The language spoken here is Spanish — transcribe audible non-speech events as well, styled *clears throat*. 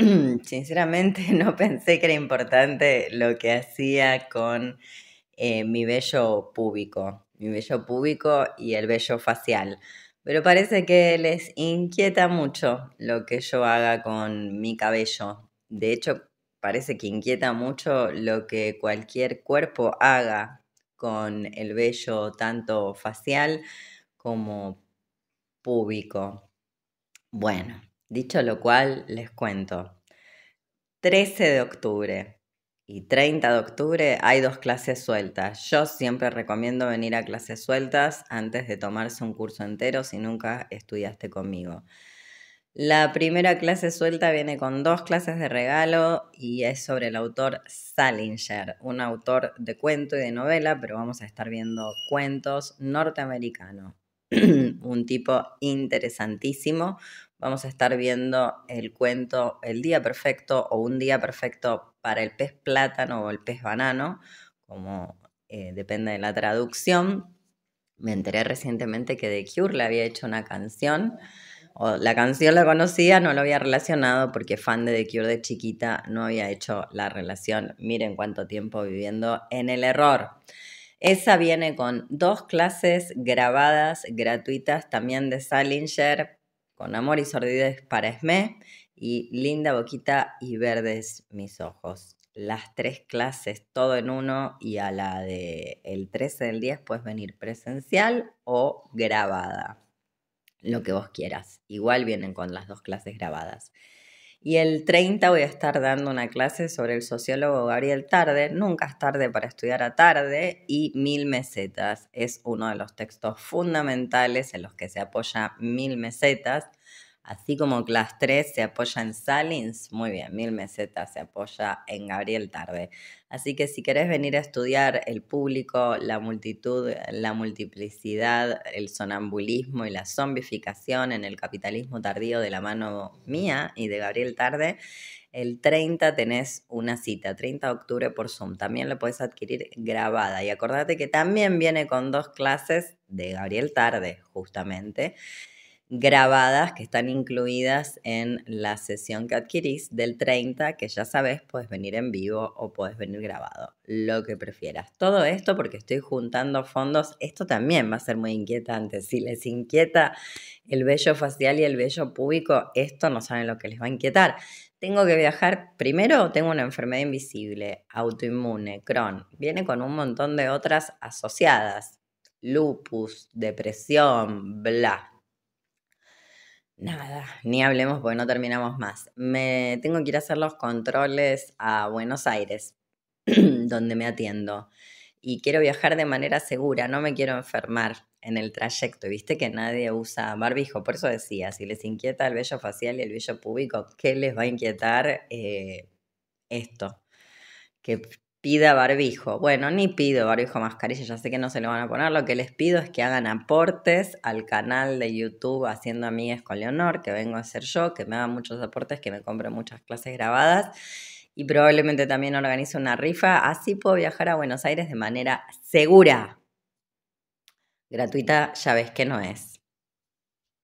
*clears throat* sinceramente *laughs* no pensé que era importante lo que hacía con eh, mi vello púbico, mi vello púbico y el vello facial. Pero parece que les inquieta mucho lo que yo haga con mi cabello. De hecho, parece que inquieta mucho lo que cualquier cuerpo haga con el vello tanto facial como púbico. Bueno, Dicho lo cual, les cuento. 13 de octubre y 30 de octubre hay dos clases sueltas. Yo siempre recomiendo venir a clases sueltas antes de tomarse un curso entero si nunca estudiaste conmigo. La primera clase suelta viene con dos clases de regalo y es sobre el autor Salinger, un autor de cuento y de novela, pero vamos a estar viendo cuentos norteamericanos, *clears throat* un tipo interesantísimo, vamos a estar viendo el cuento El Día Perfecto o Un Día Perfecto para el Pez Plátano o el Pez Banano, como eh, depende de la traducción. Me enteré recientemente que The Cure le había hecho una canción. O la canción la conocía, no lo había relacionado porque fan de The Cure de chiquita no había hecho la relación. Miren cuánto tiempo viviendo en el error. Esa viene con dos clases grabadas gratuitas también de Salinger con amor y sordidez para Esme y Linda Boquita y Verdes Mis Ojos. Las tres clases, todo en uno y a la de el 13 del 10 puedes venir presencial o grabada, lo que vos quieras. Igual vienen con las dos clases grabadas. Y el 30 voy a estar dando una clase sobre el sociólogo Gabriel Tarde, Nunca es tarde para estudiar a tarde y Mil Mesetas. Es uno de los textos fundamentales en los que se apoya Mil Mesetas Así como Class 3 se apoya en Salins, muy bien, Mil Mesetas se apoya en Gabriel Tarde. Así que si querés venir a estudiar el público, la multitud, la multiplicidad, el sonambulismo y la zombificación en el capitalismo tardío de la mano mía y de Gabriel Tarde, el 30 tenés una cita, 30 de octubre por Zoom. También lo podés adquirir grabada. Y acordate que también viene con dos clases de Gabriel Tarde, justamente grabadas que están incluidas en la sesión que adquirís del 30, que ya sabes, puedes venir en vivo o puedes venir grabado, lo que prefieras. Todo esto porque estoy juntando fondos, esto también va a ser muy inquietante. Si les inquieta el vello facial y el vello púbico, esto no saben lo que les va a inquietar. Tengo que viajar primero, tengo una enfermedad invisible, autoinmune, Crohn, viene con un montón de otras asociadas, lupus, depresión, bla Nada, ni hablemos porque no terminamos más. Me tengo que ir a hacer los controles a Buenos Aires, *clears throat* donde me atiendo. Y quiero viajar de manera segura, no me quiero enfermar en el trayecto. Viste que nadie usa barbijo, por eso decía, si les inquieta el vello facial y el vello púbico, ¿qué les va a inquietar eh, esto? Que pida barbijo. Bueno, ni pido barbijo mascarilla, ya sé que no se lo van a poner. Lo que les pido es que hagan aportes al canal de YouTube Haciendo Amigas con Leonor, que vengo a hacer yo, que me hagan muchos aportes, que me compren muchas clases grabadas y probablemente también organice una rifa. Así puedo viajar a Buenos Aires de manera segura. Gratuita ya ves que no es.